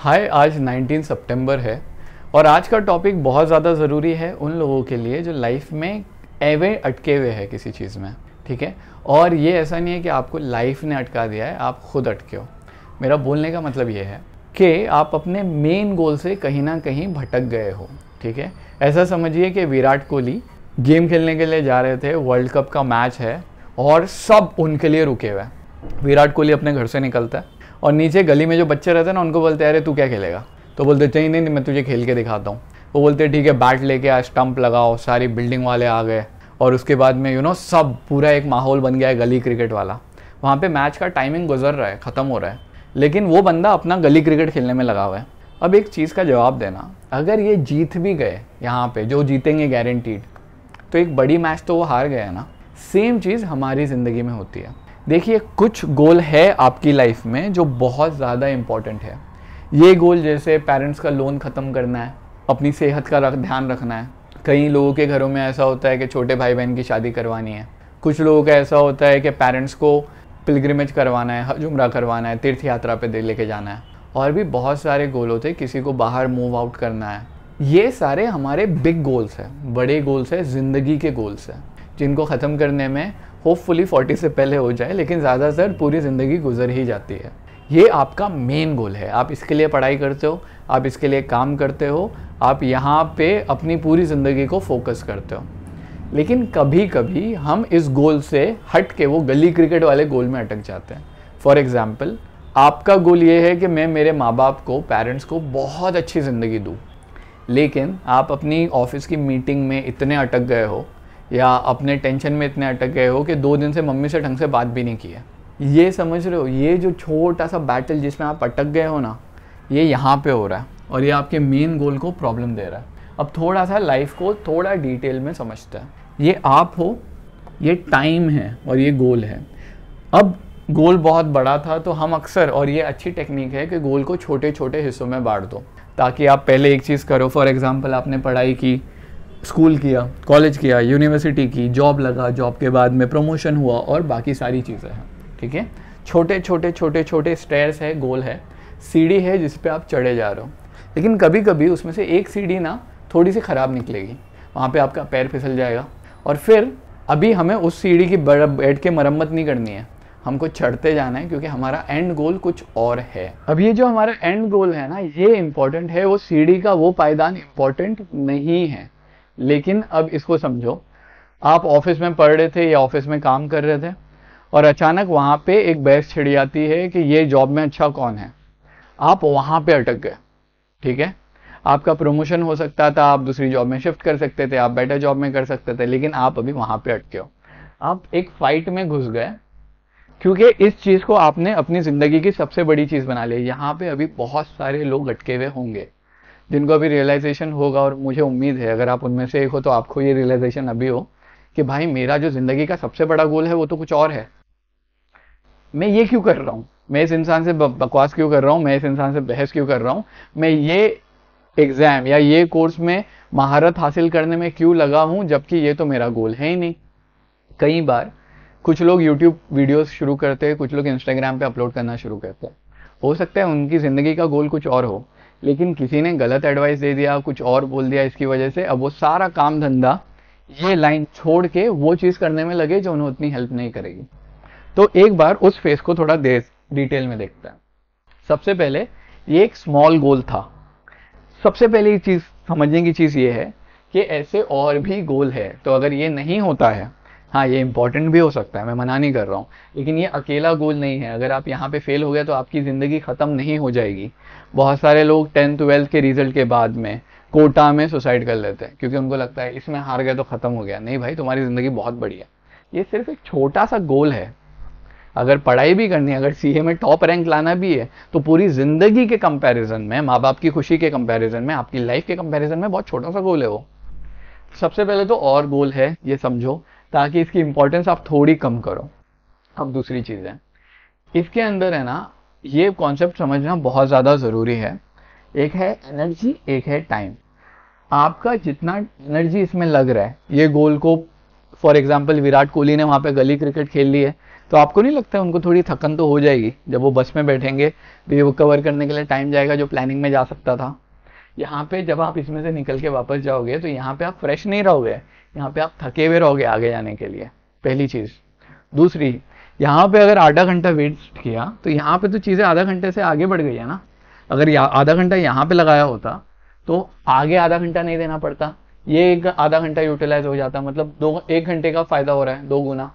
हाय आज 19 सितंबर है और आज का टॉपिक बहुत ज़्यादा ज़रूरी है उन लोगों के लिए जो लाइफ में एवे अटके हुए है किसी चीज़ में ठीक है और ये ऐसा नहीं है कि आपको लाइफ ने अटका दिया है आप खुद अटके हो मेरा बोलने का मतलब ये है कि आप अपने मेन गोल से कहीं ना कहीं भटक गए हो ठीक है ऐसा समझिए कि विराट कोहली गेम खेलने के लिए जा रहे थे वर्ल्ड कप का मैच है और सब उनके लिए रुके हुए हैं विराट कोहली अपने घर से निकलता है और नीचे गली में जो बच्चे रहते हैं ना उनको बोलते हैं अरे तू क्या खेलेगा तो बोलते चाहिए नहीं नहीं नहीं मैं तुझे खेल के दिखाता हूँ वो बोलते हैं ठीक है बैट लेके आ स्टम्प लगाओ सारी बिल्डिंग वाले आ गए और उसके बाद में यू नो सब पूरा एक माहौल बन गया है गली क्रिकेट वाला वहाँ पे मैच का टाइमिंग गुजर रहा है ख़त्म हो रहा है लेकिन वो बंदा अपना गली क्रिकेट खेलने में लगा हुआ है अब एक चीज़ का जवाब देना अगर ये जीत भी गए यहाँ पे जो जीतेंगे गारंटीड तो एक बड़ी मैच तो वो हार गए ना सेम चीज़ हमारी ज़िंदगी में होती है देखिए कुछ गोल है आपकी लाइफ में जो बहुत ज़्यादा इम्पॉर्टेंट है ये गोल जैसे पेरेंट्स का लोन ख़त्म करना है अपनी सेहत का रख ध्यान रखना है कई लोगों के घरों में ऐसा होता है कि छोटे भाई बहन की शादी करवानी है कुछ लोगों का ऐसा होता है कि पेरेंट्स को पिलग्रिमेज करवाना है हज करवाना है तीर्थ यात्रा पे दे लेके जाना है और भी बहुत सारे गोल होते हैं किसी को बाहर मूव आउट करना है ये सारे हमारे बिग गोल्स हैं बड़े गोल्स हैं ज़िंदगी के गोल्स हैं जिनको ख़त्म करने में होपफुली फोर्टी से पहले हो जाए लेकिन ज़्यादातर पूरी ज़िंदगी गुजर ही जाती है ये आपका मेन गोल है आप इसके लिए पढ़ाई करते हो आप इसके लिए काम करते हो आप यहाँ पे अपनी पूरी ज़िंदगी को फोकस करते हो लेकिन कभी कभी हम इस गोल से हट के वो गली क्रिकेट वाले गोल में अटक जाते हैं फॉर एग्ज़ाम्पल आपका गोल ये है कि मैं मेरे माँ बाप को पेरेंट्स को बहुत अच्छी ज़िंदगी दूँ लेकिन आप अपनी ऑफिस की मीटिंग में इतने अटक गए हो या अपने टेंशन में इतने अटक गए हो कि दो दिन से मम्मी से ढंग से बात भी नहीं की है ये समझ रहे हो ये जो छोटा सा बैटल जिसमें आप अटक गए हो ना ये यहाँ पे हो रहा है और ये आपके मेन गोल को प्रॉब्लम दे रहा है अब थोड़ा सा लाइफ को थोड़ा डिटेल में समझते हैं ये आप हो ये टाइम है और ये गोल है अब गोल बहुत बड़ा था तो हम अक्सर और ये अच्छी टेक्निक है कि गोल को छोटे छोटे हिस्सों में बांट दो ताकि आप पहले एक चीज़ करो फॉर एग्ज़ाम्पल आपने पढ़ाई की स्कूल किया कॉलेज किया यूनिवर्सिटी की जॉब लगा जॉब के बाद में प्रमोशन हुआ और बाकी सारी चीज़ें हैं ठीक है छोटे छोटे छोटे छोटे स्टेयर्स है गोल है सीढ़ी है जिस पे आप चढ़े जा रहे हो लेकिन कभी कभी उसमें से एक सीढ़ी ना थोड़ी सी ख़राब निकलेगी वहाँ पे आपका पैर फिसल जाएगा और फिर अभी हमें उस सीढ़ी की बैठ के मरम्मत नहीं करनी है हमको चढ़ते जाना है क्योंकि हमारा एंड गोल कुछ और है अब ये जो हमारा एंड गोल है ना ये इम्पोर्टेंट है वो सीढ़ी का वो पायदान इम्पोर्टेंट नहीं है लेकिन अब इसको समझो आप ऑफिस में पढ़ रहे थे या ऑफिस में काम कर रहे थे और अचानक वहां पे एक बहस छिड़ जाती है कि ये जॉब में अच्छा कौन है आप वहां पे अटक गए ठीक है आपका प्रमोशन हो सकता था आप दूसरी जॉब में शिफ्ट कर सकते थे आप बेटर जॉब में कर सकते थे लेकिन आप अभी वहां पे अटके हो आप एक फाइट में घुस गए क्योंकि इस चीज़ को आपने अपनी ज़िंदगी की सबसे बड़ी चीज़ बना ली यहाँ पे अभी बहुत सारे लोग अटके हुए होंगे जिनको अभी रियलाइजेशन होगा और मुझे उम्मीद है अगर आप उनमें से एक हो तो आपको ये रियलाइजेशन अभी हो कि भाई मेरा जो ज़िंदगी का सबसे बड़ा गोल है वो तो कुछ और है मैं ये क्यों कर रहा हूँ मैं इस इंसान से बकवास क्यों कर रहा हूँ मैं इस इंसान से बहस क्यों कर रहा हूँ मैं ये एग्ज़ाम या ये कोर्स में महारत हासिल करने में क्यों लगा हूँ जबकि ये तो मेरा गोल है ही नहीं कई बार कुछ लोग यूट्यूब वीडियोस शुरू करते हैं कुछ लोग इंस्टाग्राम पे अपलोड करना शुरू करते हैं हो सकता है उनकी ज़िंदगी का गोल कुछ और हो लेकिन किसी ने गलत एडवाइस दे दिया कुछ और बोल दिया इसकी वजह से अब वो सारा काम धंधा ये लाइन छोड़ के वो चीज़ करने में लगे जो उन्हें उतनी हेल्प नहीं करेगी तो एक बार उस फेस को थोड़ा देर डिटेल में देखता है सबसे पहले ये एक स्मॉल गोल था सबसे पहले चीज़ समझने की चीज़ ये है कि ऐसे और भी गोल है तो अगर ये नहीं होता है हाँ ये इंपॉर्टेंट भी हो सकता है मैं मना नहीं कर रहा हूँ लेकिन ये अकेला गोल नहीं है अगर आप यहाँ पे फेल हो गए तो आपकी ज़िंदगी ख़त्म नहीं हो जाएगी बहुत सारे लोग टेंथ ट्वेल्थ के रिजल्ट के बाद में कोटा में सुसाइड कर लेते हैं क्योंकि उनको लगता है इसमें हार गए तो ख़त्म हो गया नहीं भाई तुम्हारी ज़िंदगी बहुत बढ़िया ये सिर्फ एक छोटा सा गोल है अगर पढ़ाई भी करनी है अगर सी में टॉप रैंक लाना भी है तो पूरी ज़िंदगी के कंपैरिजन में माँ बाप की खुशी के कंपैरिजन में आपकी लाइफ के कंपैरिजन में बहुत छोटा सा गोल है वो सबसे पहले तो और गोल है ये समझो ताकि इसकी इंपॉर्टेंस आप थोड़ी कम करो अब दूसरी चीज़ है इसके अंदर है ना ये कॉन्सेप्ट समझना बहुत ज़्यादा ज़रूरी है एक है एनर्जी एक है टाइम आपका जितना एनर्जी इसमें लग रहा है ये गोल को फॉर एग्जाम्पल विराट कोहली ने वहाँ पे गली क्रिकेट खेल ली है तो आपको नहीं लगता है उनको थोड़ी थकन तो हो जाएगी जब वो बस में बैठेंगे तो ये वो कवर करने के लिए टाइम जाएगा जो प्लानिंग में जा सकता था यहाँ पे जब आप इसमें से निकल के वापस जाओगे तो यहाँ पे आप फ्रेश नहीं रहोगे यहाँ पे आप थके हुए रहोगे आगे जाने के लिए पहली चीज़ दूसरी यहाँ पे अगर आधा घंटा वेट किया तो यहाँ पे तो चीज़ें आधा घंटे से आगे बढ़ गई है ना अगर आधा घंटा यहाँ पे लगाया होता तो आगे आधा घंटा नहीं देना पड़ता ये एक आधा घंटा यूटिलाइज हो जाता मतलब दो एक घंटे का फायदा हो रहा है दो गुना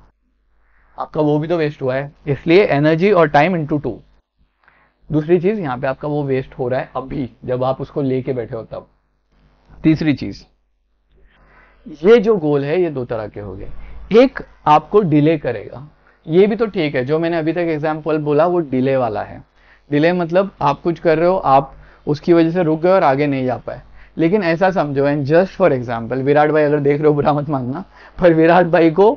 आपका वो भी तो वेस्ट हुआ है इसलिए एनर्जी और टाइम इंटू टू दूसरी चीज़ यहाँ पे आपका वो वेस्ट हो रहा है अभी जब आप उसको लेके बैठे हो तब तीसरी चीज़ ये जो गोल है ये दो तरह के हो गए एक आपको डिले करेगा ये भी तो ठीक है जो मैंने अभी तक एग्जाम्पल बोला वो डिले वाला है डिले मतलब आप कुछ कर रहे हो आप उसकी वजह से रुक गए और आगे नहीं जा पाए लेकिन ऐसा समझो and just for example Virat भाई अगर देख रहे हो बुरा मत मानना पर विराट भाई को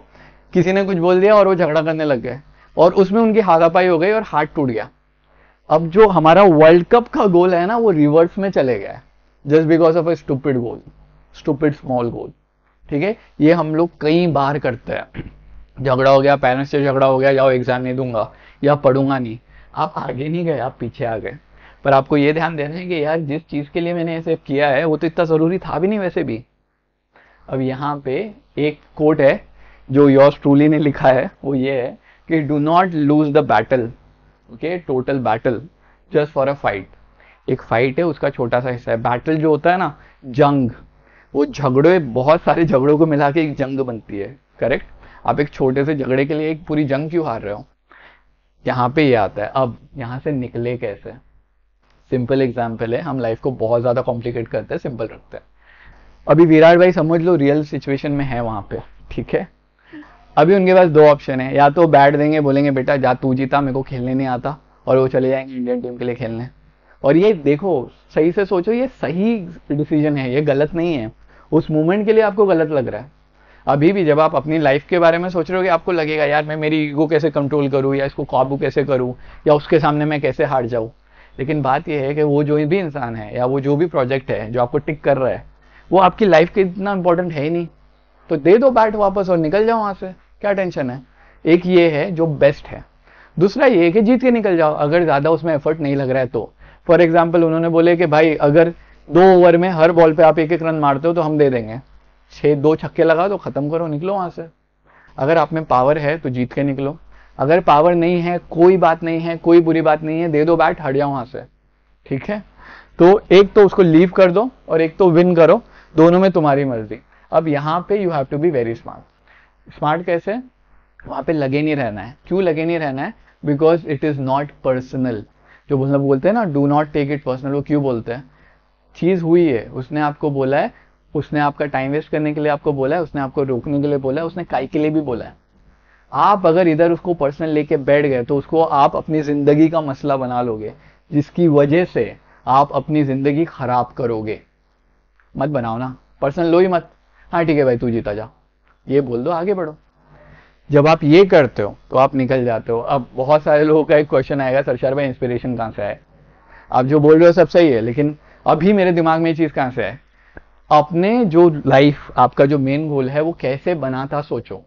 किसी ने कुछ बोल दिया और वो झगड़ा करने लग गए और उसमें उनकी हाथापाई हो गई और हाथ टूट गया अब जो हमारा वर्ल्ड कप का गोल है ना वो रिवर्स में चले गया just because of a stupid goal stupid small goal ठीक है ये हम लोग कई बार करते हैं झगड़ा हो गया पेरेंट्स से झगड़ा हो गया या एग्जाम नहीं दूंगा या पढ़ूंगा नहीं आप आगे नहीं गए आप पीछे आ गए पर आपको ये ध्यान देना है कि यार जिस चीज़ के लिए मैंने ऐसे किया है वो तो इतना ज़रूरी था भी नहीं वैसे भी अब यहाँ पे एक कोट है जो योर्स ट्रूली ने लिखा है वो ये है कि do not lose the battle okay total battle just for a fight एक फाइट है उसका छोटा सा हिस्सा है बैटल जो होता है ना जंग वो झगड़े बहुत सारे झगड़ों को मिला के एक जंग बनती है करेक्ट आप एक छोटे से झगड़े के लिए एक पूरी जंग क्यों हार रहे हो यहाँ पे ये आता है अब यहाँ से निकले कैसे सिंपल एग्जाम्पल है हम लाइफ को बहुत ज़्यादा कॉम्प्लिकेट करते हैं सिंपल रखते हैं अभी विराट भाई समझ लो रियल सिचुएशन में है वहां पे ठीक है अभी उनके पास दो ऑप्शन है या तो बैट देंगे बोलेंगे बेटा जा तू जीता मेरे को खेलने नहीं आता और वो चले जाएंगे इंडियन टीम के लिए खेलने और ये देखो सही से सोचो ये सही डिसीजन है ये गलत नहीं है उस मोमेंट के लिए आपको गलत लग रहा है अभी भी जब आप अपनी लाइफ के बारे में सोच रहे हो आपको लगेगा यार मैं मेरी ईगो कैसे कंट्रोल करूँ या इसको काबू कैसे करूँ या उसके सामने मैं कैसे हार जाऊँ लेकिन बात यह है कि वो जो भी इंसान है या वो जो भी प्रोजेक्ट है जो आपको टिक कर रहा है वो आपकी लाइफ के इतना इंपॉर्टेंट है ही नहीं तो दे दो बैट वापस और निकल जाओ वहाँ से क्या टेंशन है एक ये है जो बेस्ट है दूसरा ये है कि जीत के निकल जाओ अगर ज़्यादा उसमें एफर्ट नहीं लग रहा है तो फॉर एग्जाम्पल उन्होंने बोले कि भाई अगर दो ओवर में हर बॉल पे आप एक एक रन मारते हो तो हम दे देंगे छह दो छक्के लगा दो तो खत्म करो निकलो वहां से अगर आप में पावर है तो जीत के निकलो अगर पावर नहीं है कोई बात नहीं है कोई बुरी बात नहीं है दे दो बैट हट जाओ वहां से ठीक है तो एक तो उसको लीव कर दो और एक तो विन करो दोनों में तुम्हारी मर्जी अब यहाँ पे you have to be very smart smart कैसे वहां पे लगे नहीं रहना है क्यों लगे नहीं रहना है because it is not personal जो बोलना बोलते हैं ना do not take it personal वो क्यों बोलते हैं चीज़ हुई है उसने आपको बोला है उसने आपका टाइम वेस्ट करने के लिए आपको बोला है उसने आपको रोकने के लिए बोला है उसने काय के लिए भी बोला है आप अगर इधर उसको पर्सनल लेके बैठ गए तो उसको आप अपनी ज़िंदगी का मसला बना लोगे जिसकी वजह से आप अपनी ज़िंदगी ख़राब करोगे मत बनाओ ना पर्सनल लो ही मत हाँ ठीक है भाई तू जीता जा ये बोल दो आगे बढ़ो जब आप ये करते हो तो आप निकल जाते हो अब बहुत सारे लोगों का एक क्वेश्चन आएगा सरशार भाई इंस्पिरेशन कहाँ से आए आप जो बोल रहे हो सब सही है लेकिन अभी मेरे दिमाग में ये चीज़ कहाँ से है अपने जो लाइफ आपका जो मेन गोल है वो कैसे बना था सोचो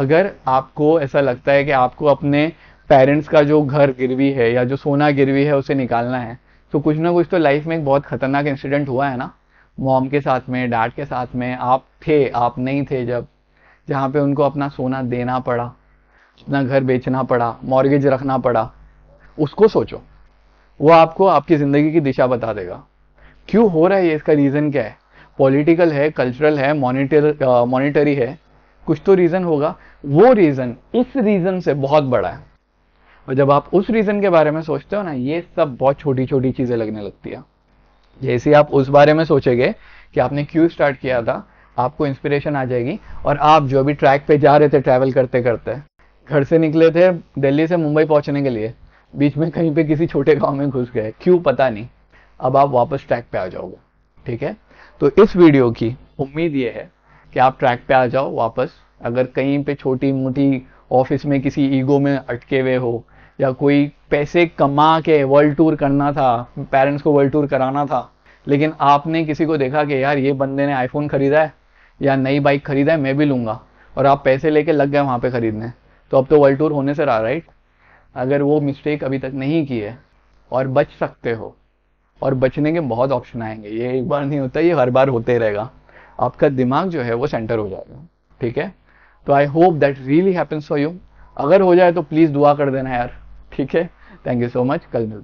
अगर आपको ऐसा लगता है कि आपको अपने पेरेंट्स का जो घर गिरवी है या जो सोना गिरवी है उसे निकालना है तो कुछ ना कुछ तो लाइफ में एक बहुत खतरनाक इंसिडेंट हुआ है ना मॉम के साथ में डैड के साथ में आप थे आप नहीं थे जब जहाँ पे उनको अपना सोना देना पड़ा अपना घर बेचना पड़ा मॉर्गेज रखना पड़ा उसको सोचो वो आपको आपकी ज़िंदगी की दिशा बता देगा क्यों हो रहा है ये इसका रीज़न क्या है पॉलिटिकल है कल्चरल है मॉनिटर मॉनिटरी uh, है कुछ तो रीज़न होगा वो रीज़न इस रीज़न से बहुत बड़ा है और जब आप उस रीज़न के बारे में सोचते हो ना ये सब बहुत छोटी छोटी चीज़ें लगने लगती है जैसे आप उस बारे में सोचेंगे कि आपने क्यों स्टार्ट किया था आपको इंस्पिरेशन आ जाएगी और आप जो अभी ट्रैक पे जा रहे थे ट्रैवल करते करते घर से निकले थे दिल्ली से मुंबई पहुंचने के लिए बीच में कहीं पे किसी छोटे गांव में घुस गए क्यों पता नहीं अब आप वापस ट्रैक पे आ जाओगे ठीक है तो इस वीडियो की उम्मीद ये है कि आप ट्रैक पे आ जाओ वापस अगर कहीं पे छोटी मोटी ऑफिस में किसी ईगो में अटके हुए हो या कोई पैसे कमा के वर्ल्ड टूर करना था पेरेंट्स को वर्ल्ड टूर कराना था लेकिन आपने किसी को देखा कि यार ये बंदे ने आईफोन खरीदा है या नई बाइक खरीदा है मैं भी लूँगा और आप पैसे लेके लग गए वहाँ पे खरीदने तो अब तो वर्ल्ड टूर होने से रहा राइट अगर वो मिस्टेक अभी तक नहीं की है और बच सकते हो और बचने के बहुत ऑप्शन आएंगे ये एक बार नहीं होता ये हर बार होते रहेगा आपका दिमाग जो है वो सेंटर हो जाएगा ठीक है तो I hope that really happens for you अगर हो जाए तो प्लीज़ दुआ कर देना यार ठीक है थैंक यू सो मच कल मिलते